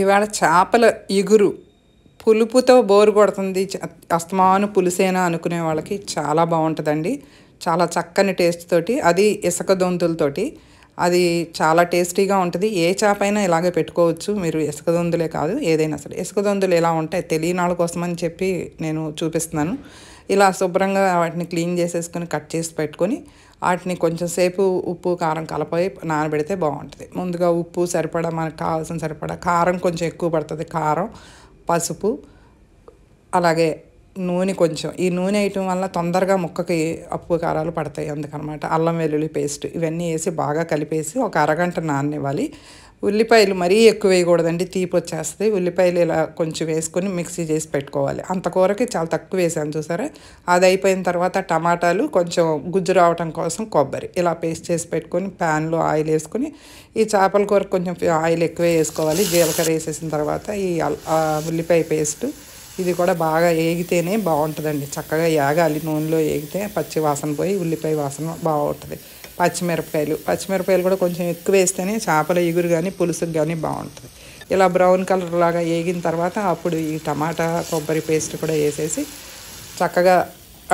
ఇవాళ చేపల ఇగురు పులుపుతో బోరు కొడుతుంది అస్తమాను పులుసేనా అనుకునే వాళ్ళకి చాలా బాగుంటుందండి చాలా చక్కని టేస్ట్ తోటి అది ఇసుక దొంతులతోటి అది చాలా టేస్టీగా ఉంటుంది ఏ చేప అయినా ఇలాగే పెట్టుకోవచ్చు మీరు ఇసుక దొందులే కాదు ఏదైనా సరే ఇసుక దొందులు ఎలా ఉంటాయి తెలియని వాళ్ళ కోసమని చెప్పి నేను చూపిస్తున్నాను ఇలా శుభ్రంగా వాటిని క్లీన్ చేసేసుకొని కట్ చేసి పెట్టుకొని వాటిని కొంచెం సేపు ఉప్పు కారం కలపై నానబెడితే బాగుంటుంది ముందుగా ఉప్పు సరిపడా మనకు కావాల్సిన సరిపడా కారం కొంచెం ఎక్కువ పడుతుంది కారం పసుపు అలాగే నూనె కొంచెం ఈ నూనె వేయటం వల్ల తొందరగా ముక్కకి అప్పు కారాలు పడతాయి అందుకనమాట అల్లం వెల్లుల్లి పేస్ట్ ఇవన్నీ వేసి బాగా కలిపేసి ఒక అరగంట నాననివ్వాలి ఉల్లిపాయలు మరీ ఎక్కువ వేయకూడదండి తీపి వచ్చేస్తుంది ఉల్లిపాయలు ఇలా కొంచెం వేసుకొని మిక్సీ చేసి పెట్టుకోవాలి అంత కూరకి చాలా తక్కువ వేసాను చూసారా అది అయిపోయిన తర్వాత టమాటాలు కొంచెం గుజ్జు రావటం కోసం కొబ్బరి ఇలా పేస్ట్ చేసి పెట్టుకొని ప్యాన్లో ఆయిల్ వేసుకొని ఈ చేపల కూర కొంచెం ఆయిల్ ఎక్కువే వేసుకోవాలి జీలకర్ర వేసేసిన తర్వాత ఈ ఉల్లిపాయ పేస్ట్ ఇది కూడా బాగా ఏగితేనే బాగుంటుందండి చక్కగా ఏగాలి నూనెలో ఏగితే పచ్చి వాసన పోయి ఉల్లిపాయ వాసన బాగుంటుంది పచ్చిమిరపకాయలు పచ్చిమిరపకాయలు కూడా కొంచెం ఎక్కువ వేస్తేనే చేపల ఎగురు కానీ పులుసుకు కానీ బాగుంటుంది ఇలా బ్రౌన్ కలర్ లాగా ఏగిన తర్వాత అప్పుడు ఈ టమాటా కొబ్బరి పేస్ట్ కూడా వేసేసి చక్కగా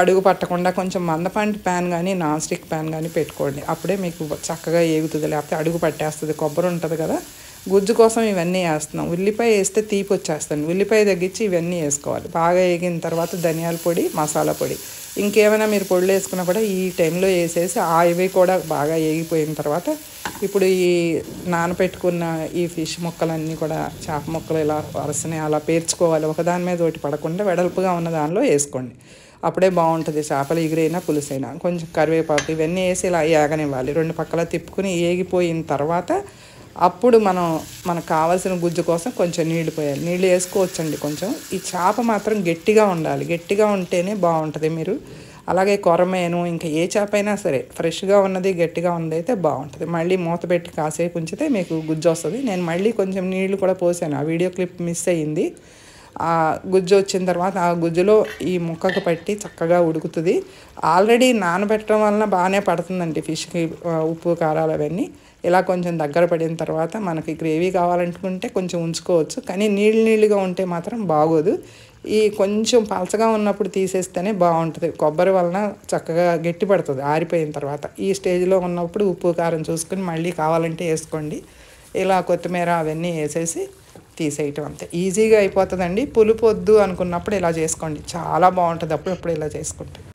అడుగు పట్టకుండా కొంచెం మందపాటి ప్యాన్ కానీ నాన్ స్టిక్ ప్యాన్ కానీ పెట్టుకోండి అప్పుడే మీకు చక్కగా ఏగుతుంది లేకపోతే అడుగు పట్టేస్తుంది కొబ్బరి ఉంటుంది కదా గుజ్జు కోసం ఇవన్నీ వేస్తున్నాం ఉల్లిపాయ వేస్తే తీపి వచ్చేస్తాను ఉల్లిపాయ తగ్గించి ఇవన్నీ వేసుకోవాలి బాగా వేగిన తర్వాత ధనియాల పొడి మసాలా పొడి ఇంకేమైనా మీరు పొడులు వేసుకున్నా కూడా ఈ టైంలో వేసేసి ఆ ఇవి కూడా బాగా వేగిపోయిన తర్వాత ఇప్పుడు ఈ నానపెట్టుకున్న ఈ ఫిష్ ముక్కలన్నీ కూడా చేప ముక్కలు ఇలా వరసనే అలా పేర్చుకోవాలి ఒకదాని మీద ఒకటి పడకుండా వెడల్పుగా ఉన్న దానిలో వేసుకోండి అప్పుడే బాగుంటుంది చేపలు ఎగిరైనా పులుసైనా కొంచెం కరివేపాకు ఇవన్నీ వేసి ఇలా ఏగనివ్వాలి రెండు పక్కల తిప్పుకుని ఏగిపోయిన తర్వాత అప్పుడు మనం మనకు కావాల్సిన గుజ్జు కోసం కొంచెం నీళ్లు పోయాలి నీళ్ళు వేసుకోవచ్చండి కొంచెం ఈ చేప మాత్రం గట్టిగా ఉండాలి గట్టిగా ఉంటేనే బాగుంటుంది మీరు అలాగే కొరమేను ఇంకా ఏ చేప అయినా సరే ఫ్రెష్గా ఉన్నది గట్టిగా ఉన్నది అయితే బాగుంటుంది మళ్ళీ మూత పెట్టి కాసేపు ఉంచితే మీకు గుజ్జు వస్తుంది నేను మళ్ళీ కొంచెం నీళ్లు కూడా పోసాను ఆ వీడియో క్లిప్ మిస్ అయ్యింది ఆ గుజ్జు వచ్చిన తర్వాత ఆ గుజ్జులో ఈ ముక్కకు పట్టి చక్కగా ఉడుకుతుంది ఆల్రెడీ నానబెట్టడం వలన బాగానే పడుతుందండి ఫిష్కి ఉప్పు కారాలు అవన్నీ ఇలా కొంచెం దగ్గర పడిన తర్వాత మనకి గ్రేవీ కావాలనుకుంటే కొంచెం ఉంచుకోవచ్చు కానీ నీళ్ళు నీళ్ళుగా ఉంటే మాత్రం బాగోదు ఈ కొంచెం పలచగా ఉన్నప్పుడు తీసేస్తేనే బాగుంటుంది కొబ్బరి వలన చక్కగా గట్టి పడుతుంది ఆరిపోయిన తర్వాత ఈ స్టేజ్లో ఉన్నప్పుడు ఉప్పు కారం చూసుకుని మళ్ళీ కావాలంటే వేసుకోండి ఇలా కొత్తిమీర అవన్నీ వేసేసి తీసేయటం అంతే ఈజీగా అయిపోతుందండి పులుపు వద్దు అనుకున్నప్పుడు ఇలా చేసుకోండి చాలా బాగుంటుంది అప్పుడప్పుడు ఇలా చేసుకుంటే